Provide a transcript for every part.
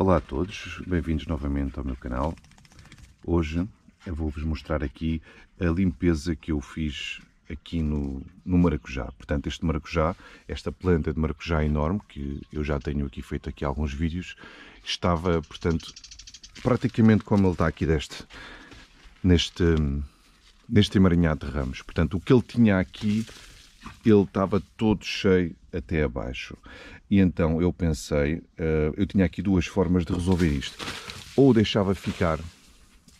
Olá a todos, bem-vindos novamente ao meu canal. Hoje eu vou-vos mostrar aqui a limpeza que eu fiz aqui no, no maracujá. Portanto, este maracujá, esta planta de maracujá enorme, que eu já tenho aqui feito aqui alguns vídeos, estava, portanto, praticamente como ele está aqui deste, neste, neste emaranhado de ramos. Portanto, o que ele tinha aqui, ele estava todo cheio até abaixo. E então eu pensei, eh, eu tinha aqui duas formas de resolver isto. Ou deixava ficar,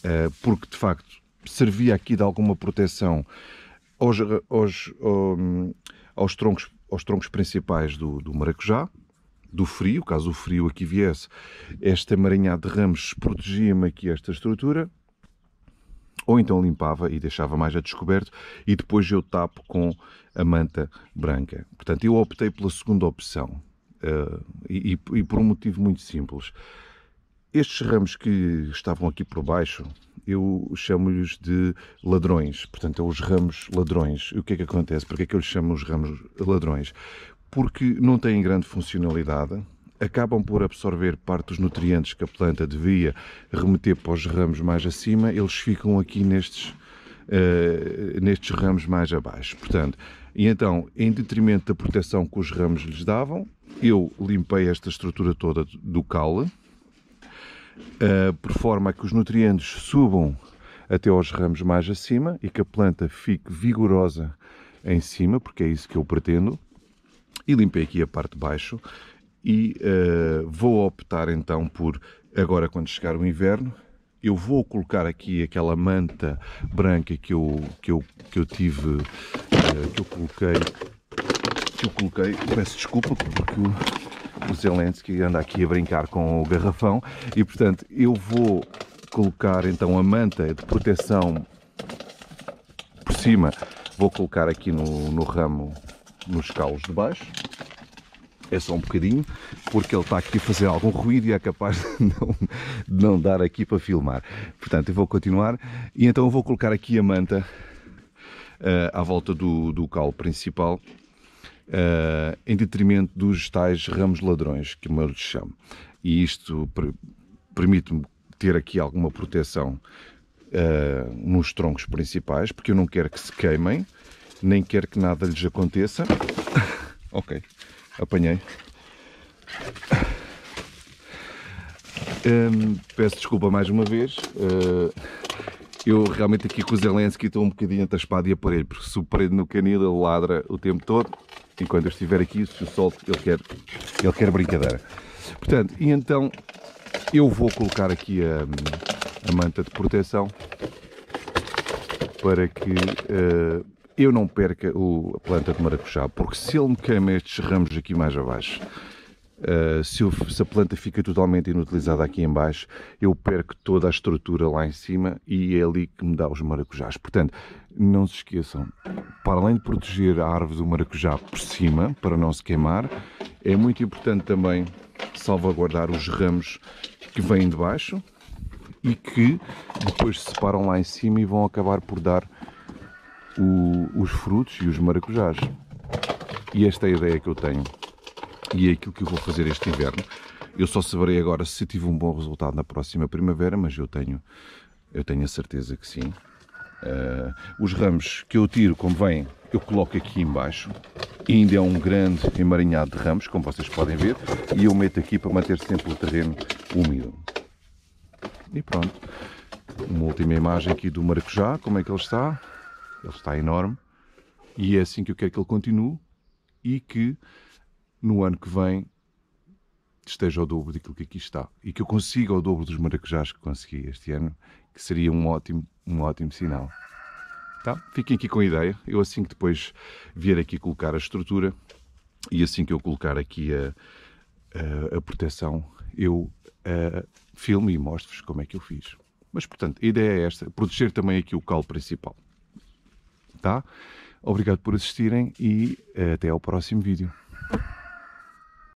eh, porque de facto servia aqui de alguma proteção aos, aos, hum, aos troncos, aos troncos principais do, do maracujá, do frio, caso o frio aqui viesse, esta maranhada de ramos protegia-me aqui esta estrutura, ou então limpava e deixava mais a descoberto e depois eu tapo com a manta branca. Portanto, eu optei pela segunda opção uh, e, e, por um motivo muito simples. Estes ramos que estavam aqui por baixo, eu chamo-lhes de ladrões, portanto, é os ramos ladrões. E o que é que acontece? Porque é que eu lhes chamo os ramos ladrões? Porque não têm grande funcionalidade, acabam por absorver parte dos nutrientes que a planta devia remeter para os ramos mais acima, eles ficam aqui nestes, uh, nestes ramos mais abaixo. Portanto, e então, em detrimento da proteção que os ramos lhes davam, eu limpei esta estrutura toda do caule, uh, por forma a que os nutrientes subam até aos ramos mais acima e que a planta fique vigorosa em cima, porque é isso que eu pretendo. E limpei aqui a parte de baixo e uh, vou optar então por, agora quando chegar o inverno, eu vou colocar aqui aquela manta branca que eu, que eu, que eu tive, uh, que eu coloquei, que eu coloquei, peço desculpa porque o, o Zelensky anda aqui a brincar com o garrafão e portanto eu vou colocar então a manta de proteção por cima, vou colocar aqui no, no ramo, nos calos de baixo é só um bocadinho, porque ele está aqui a fazer algum ruído e é capaz de não, de não dar aqui para filmar. Portanto, eu vou continuar e então eu vou colocar aqui a manta uh, à volta do, do calo principal, uh, em detrimento dos tais ramos ladrões, que eu lhes chamo. E isto permite-me ter aqui alguma proteção uh, nos troncos principais, porque eu não quero que se queimem, nem quero que nada lhes aconteça. ok apanhei. Hum, peço desculpa mais uma vez. Uh, eu realmente aqui com o Zelensky estou um bocadinho entre a espada e a parede, porque se o prende no canil ele ladra o tempo todo, enquanto eu estiver aqui, se o sol ele quer, ele quer brincadeira. Portanto, e então eu vou colocar aqui a, a manta de proteção para que uh, eu não perca o, a planta de maracujá, porque se ele me queima estes ramos aqui mais abaixo, uh, se, eu, se, a planta fica totalmente inutilizada aqui em baixo, eu perco toda a estrutura lá em cima e é ali que me dá os maracujás. Portanto, não se esqueçam, para além de proteger a árvore do maracujá por cima, para não se queimar, é muito importante também salvaguardar os ramos que vêm de baixo e que depois se separam lá em cima e vão acabar por dar o, os frutos e os maracujás. E esta é a ideia que eu tenho. E é aquilo que eu vou fazer este inverno. Eu só saberei agora se tive um bom resultado na próxima primavera, mas eu tenho, eu tenho a certeza que sim. Uh, os ramos que eu tiro, como vem, eu coloco aqui embaixo. E ainda é um grande emaranhado de ramos, como vocês podem ver. E eu meto aqui para manter sempre o terreno úmido. E pronto. Uma última imagem aqui do maracujá, como é que ele está ele está enorme, e é assim que eu quero que ele continue e que no ano que vem esteja ao dobro daquilo que aqui está e que eu consiga ao dobro dos maracujás que consegui este ano, que seria um ótimo, um ótimo sinal. Tá? Fiquem aqui com a ideia. Eu assim que depois vier aqui colocar a estrutura e assim que eu colocar aqui a, a, a proteção, eu a, filme e mostro-vos como é que eu fiz. Mas portanto, a ideia é esta, proteger também aqui o calo principal tá? Obrigado por assistirem e até ao próximo vídeo.